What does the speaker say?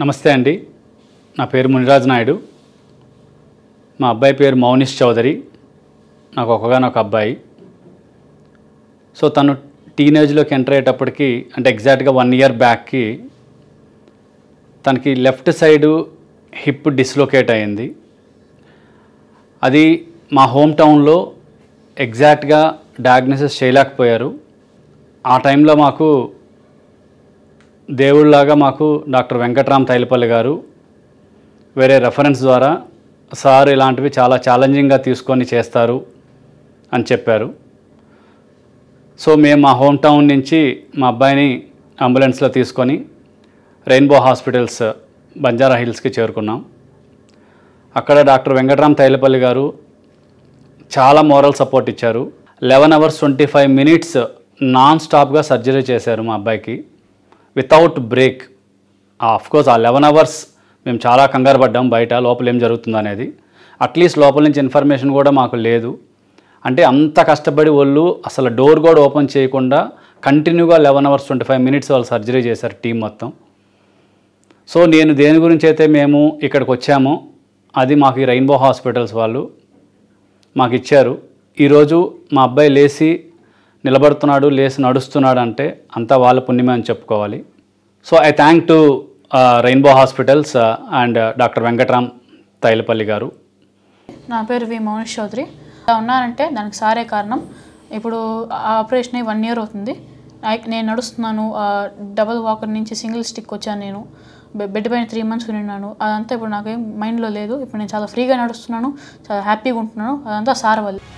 నమస్తే అండి నా పేరు మునిరాజ్ నాయుడు మా అబ్బాయి పేరు మౌనిష్ చౌదరి నాకు ఒకగానొక అబ్బాయి సో తను టీనేజ్లోకి ఎంటర్ అయ్యేటప్పటికి అంటే ఎగ్జాక్ట్గా వన్ ఇయర్ బ్యాక్కి తనకి లెఫ్ట్ సైడు హిప్ డిస్లోకేట్ అయింది అది మా హోమ్ టౌన్లో ఎగ్జాక్ట్గా డయాగ్నోసిస్ చేయలేకపోయారు ఆ టైంలో మాకు దేవుళ్లాగా మాకు డాక్టర్ వెంకట్రామ్ తైలపల్లి గారు వేరే రెఫరెన్స్ ద్వారా సార్ ఇలాంటివి చాలా ఛాలెంజింగ్గా తీసుకొని చేస్తారు అని చెప్పారు సో మేము మా హోమ్ టౌన్ నుంచి మా అబ్బాయిని అంబులెన్స్లో తీసుకొని రెయిన్బో హాస్పిటల్స్ బంజారా హిల్స్కి చేరుకున్నాం అక్కడ డాక్టర్ వెంకట్రామ్ తైలపల్లి గారు చాలా మోరల్ సపోర్ట్ ఇచ్చారు eleven hours twenty five minutes non స్టాప్గా సర్జరీ చేశారు మా అబ్బాయికి వితౌట్ బ్రేక్ ఆఫ్కోర్స్ ఆ లెవెన్ అవర్స్ మేము చాలా కంగారు పడ్డాం బయట లోపల ఏం జరుగుతుంది అనేది అట్లీస్ట్ లోపల నుంచి ఇన్ఫర్మేషన్ కూడా మాకు లేదు అంటే అంత కష్టపడి వాళ్ళు అసలు డోర్ కూడా ఓపెన్ చేయకుండా కంటిన్యూగా eleven hours twenty five minutes వాళ్ళు సర్జరీ చేశారు టీం మొత్తం సో నేను దేని గురించి అయితే మేము ఇక్కడికి వచ్చామో అది మాకు ఈ రెయిన్బో హాస్పిటల్స్ వాళ్ళు మాకు ఇచ్చారు ఈరోజు మా అబ్బాయి లేచి నిలబడుతున్నాడు లేచి నడుస్తున్నాడు అంటే అంతా వాళ్ళ పుణ్యమే అని చెప్పుకోవాలి so I thank to Rainbow Hospitals and doctor Venkatram Thailapalli గారు నా పేరు వి మౌనిష్ చౌదరి ఇలా ఉన్నారంటే దానికి సారే కారణం ఇప్పుడు ఆపరేషన్ వన్ ఇయర్ అవుతుంది నేను నడుస్తున్నాను డబుల్ వాకర్ నుంచి సింగిల్ స్టిక్ వచ్చాను నేను బెడ్ పైన త్రీ మంత్స్ ఉన్నాను అదంతా ఇప్పుడు నాకు మైండ్లో లేదు ఇప్పుడు నేను చాలా ఫ్రీగా నడుస్తున్నాను చాలా హ్యాపీగా ఉంటున్నాను అదంతా సార్ వాళ్ళు